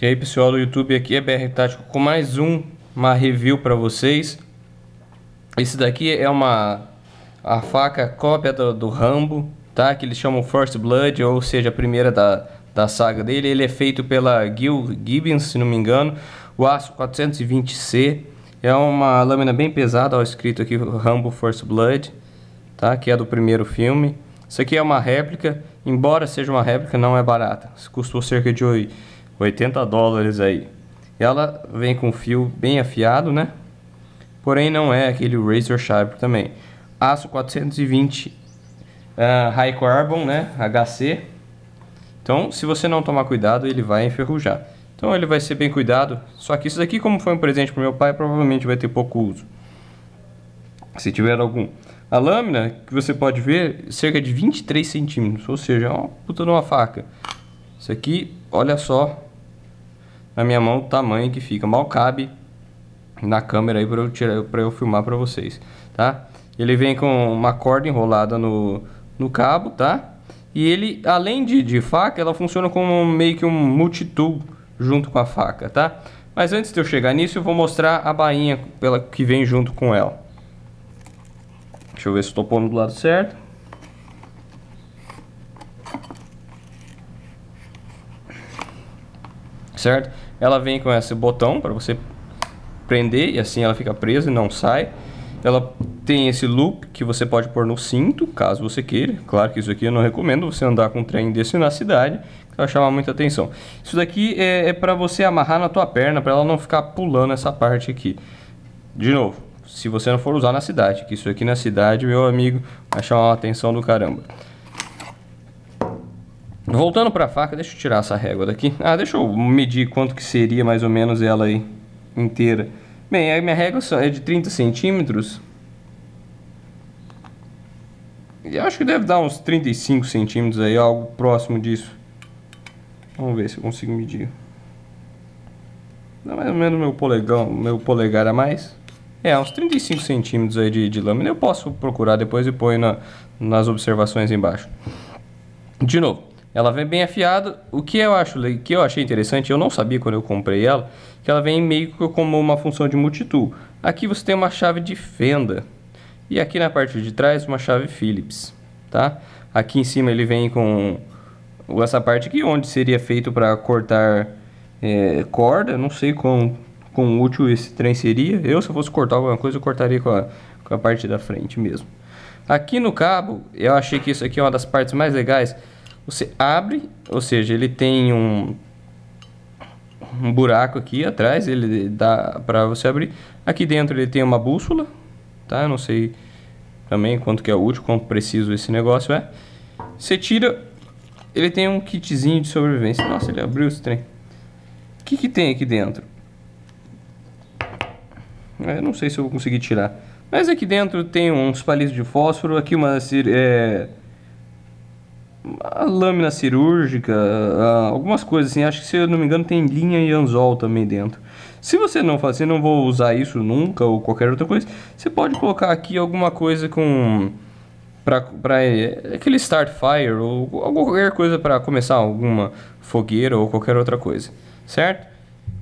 E aí pessoal do YouTube, aqui é BR Tático com mais um, uma review para vocês. Esse daqui é uma a faca cópia do, do, Rambo, tá? Que eles chamam First Blood, ou seja, a primeira da, da saga dele. Ele é feito pela Gil Gibbons, se não me engano. O aço 420C. É uma lâmina bem pesada, ó, escrito aqui Rambo First Blood, tá? Que é do primeiro filme. Isso aqui é uma réplica, embora seja uma réplica, não é barata. Custou cerca de 80 dólares aí. Ela vem com fio bem afiado, né? Porém não é aquele razor sharp também. Aço 420 uh, ah, high carbon, né? HC. Então, se você não tomar cuidado, ele vai enferrujar. Então ele vai ser bem cuidado. Só que isso daqui, como foi um presente para meu pai, provavelmente vai ter pouco uso. Se tiver algum. A lâmina, que você pode ver, cerca de 23 centímetros. Ou seja, é uma puta de uma faca. Isso aqui, olha só na minha mão o tamanho que fica. Mal cabe na câmera aí para eu tirar para eu filmar para vocês, tá? Ele vem com uma corda enrolada no, no cabo, tá? E ele, além de, de faca, ela funciona como meio que um multitool junto com a faca, tá? Mas antes de eu chegar nisso, eu vou mostrar a bainha pela, que vem junto com ela. Deixa eu ver se estou pondo do lado certo. Certo? Ela vem com esse botão para você prender e assim ela fica presa e não sai. Ela tem esse loop que você pode pôr no cinto, caso você queira. Claro que isso aqui eu não recomendo você andar com um trem desse na cidade, vai chamar muita atenção. Isso daqui é, é para você amarrar na tua perna, para ela não ficar pulando essa parte aqui. De novo, se você não for usar na cidade, que isso aqui na cidade, meu amigo, vai chamar a atenção do caramba. Voltando para a faca, deixa eu tirar essa régua daqui. Ah, deixa eu medir quanto que seria mais ou menos ela aí inteira. Bem, a minha régua é de 30 centímetros. Eu acho que deve dar uns 35 centímetros aí, algo próximo disso. Vamos ver se eu consigo medir. Dá mais ou menos meu polegão, meu polegar a mais. É, uns 35 centímetros aí de, de lâmina. Eu posso procurar depois e põe na, nas observações embaixo. De novo, ela vem bem afiada. O que eu acho, que eu achei interessante, eu não sabia quando eu comprei ela, que ela vem meio que como uma função de multitool. Aqui você tem uma chave de fenda e aqui na parte de trás uma chave Phillips, tá? Aqui em cima ele vem com essa parte aqui onde seria feito para cortar é, corda, não sei quão, quão útil esse trem seria. Eu se eu fosse cortar alguma coisa, eu cortaria com a, com a parte da frente mesmo. Aqui no cabo, eu achei que isso aqui é uma das partes mais legais, você abre, ou seja, ele tem um, um buraco aqui atrás, ele dá para você abrir. Aqui dentro ele tem uma bússola, tá? Eu não sei também quanto que é útil, quanto preciso esse negócio é. Você tira, ele tem um kitzinho de sobrevivência. Nossa, ele abriu esse trem. O que, que tem aqui dentro? É, eu não sei se eu vou conseguir tirar. Mas aqui dentro tem uns palitos de fósforo, aqui uma... É, a lâmina cirúrgica, algumas coisas assim. Acho que se eu não me engano tem linha e anzol também dentro. Se você não fazer, não vou usar isso nunca ou qualquer outra coisa, você pode colocar aqui alguma coisa com para é, aquele start fire ou, ou qualquer coisa para começar alguma fogueira ou qualquer outra coisa, certo?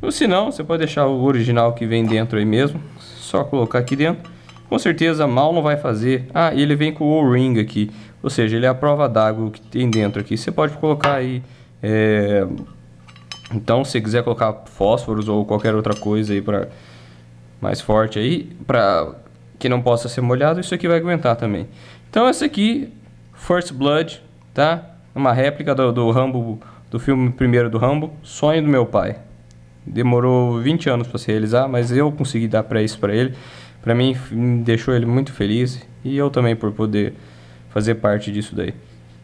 Ou se não, você pode deixar o original que vem dentro aí mesmo, só colocar aqui dentro. Com certeza mal não vai fazer. Ah, ele vem com o O-ring aqui. Ou seja, ele é a prova d'água que tem dentro aqui. Você pode colocar aí. É... Então, se quiser colocar fósforos ou qualquer outra coisa aí para mais forte aí, para que não possa ser molhado, isso aqui vai aguentar também. Então, essa aqui, First Blood, tá? Uma réplica do, do Rambo, do filme primeiro do Rambo, Sonho do meu pai. Demorou 20 anos para se realizar, mas eu consegui dar para isso para ele. Para mim, deixou ele muito feliz e eu também por poder fazer parte disso daí.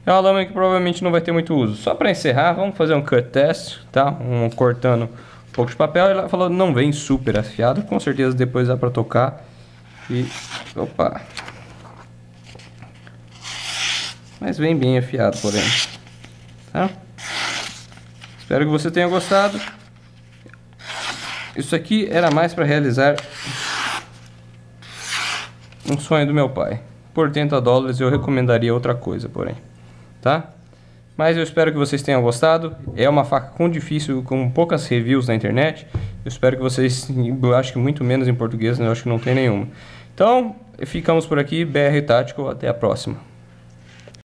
É uma lâmina que provavelmente não vai ter muito uso. Só para encerrar, vamos fazer um cut test, tá? Um cortando um pouco de papel. Ela falou, não vem super afiado, com certeza depois dá para tocar. E, opa. Mas vem bem afiado, porém. Tá? Espero que você tenha gostado. Isso aqui era mais para realizar um sonho do meu pai. Por 80 dólares eu recomendaria outra coisa, porém. Tá? Mas eu espero que vocês tenham gostado. É uma faca com difícil, com poucas reviews na internet. Eu espero que vocês, eu acho que muito menos em português, né? eu acho que não tem nenhuma. Então, ficamos por aqui. BR Tático, até a próxima.